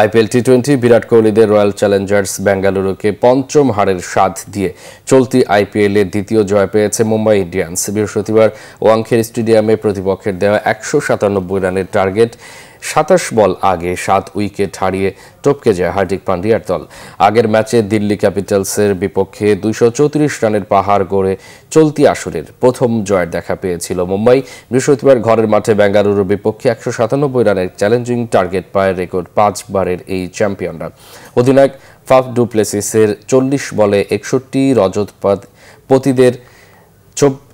IPL T twenty Virat কোহলিদের Royal Challengers বেঙ্গালুরুকে পঞ্চম হারের স্বাদ দিয়ে চলতি আইপিএলে দ্বিতীয় জয় পেয়েছে মুম্বাই ইন্ডিয়ান্স বৃহস্পতিবার ওয়াংখের স্টেডিয়ামে প্রতিপক্ষের দেওয়া একশো সাতানব্বই রানের টার্গেট সাতাশ বল আগে সাত উইকেট হারিয়ে টপকে যায় হার্দিক পান্ডিয়ার দল আগের ম্যাচে দিল্লি ক্যাপিটালসের বিপক্ষে দুশো রানের পাহাড় গড়ে চলতি আসরের প্রথম জয়ের দেখা পেয়েছিল মুম্বাই বৃহস্পতিবার ঘরের মাঠে বেঙ্গালুরুর বিপক্ষে একশো সাতানব্বই রানের চ্যালেঞ্জিং টার্গেট পায় রেকর্ড পাঁচবারের এই চ্যাম্পিয়নরা অধিনায়ক ফাফ ডুপ্লেসিসের চল্লিশ বলে একষট্টি রজতপাত পতিদের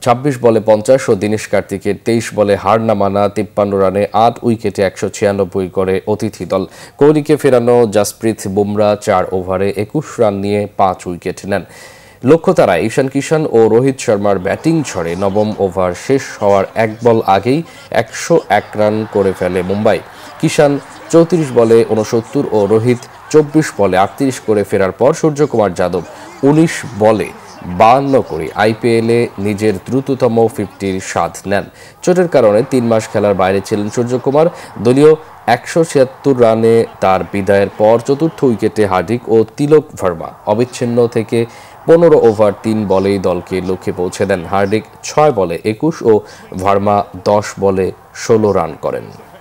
ছাব্বিশ বলে পঞ্চাশ ও দিনেশ কার্তিকের তেইশ বলে হার না মানা তিপ্পান্ন রানে আট উইকেটে একশো ছিয়ানব্বই করে অতিথি দল কোহলিকে ফেরানো জাসপ্রীত বুমরা চার ওভারে একুশ রান নিয়ে পাঁচ উইকেট নেন লক্ষ্য তারা ঈশান কিষান ও রোহিত শর্মার ব্যাটিং ঝড়ে নবম ওভার শেষ হওয়ার এক বল আগেই একশো এক রান করে ফেলে মুম্বাই কিষান চৌত্রিশ বলে উনসত্তর ও রোহিত চব্বিশ বলে আটত্রিশ করে ফেরার পর সূর্যকুমার যাদব উনিশ বলে বাহান্ন করে আইপিএলে নিজের দ্রুততম ফিফটির স্বাদ নেন চোটের কারণে তিন মাস খেলার বাইরে ছিলেন সূর্যকুমার দলীয় একশো ছিয়াত্তর রানে তার বিদায়ের পর চতুর্থ উইকেটে হার্দিক ও তিলক ভার্মা অবিচ্ছিন্ন থেকে পনেরো ওভার তিন বলেই দলকে লক্ষ্যে পৌঁছে দেন হার্দিক ছয় বলে একুশ ও ভার্মা দশ বলে ষোলো রান করেন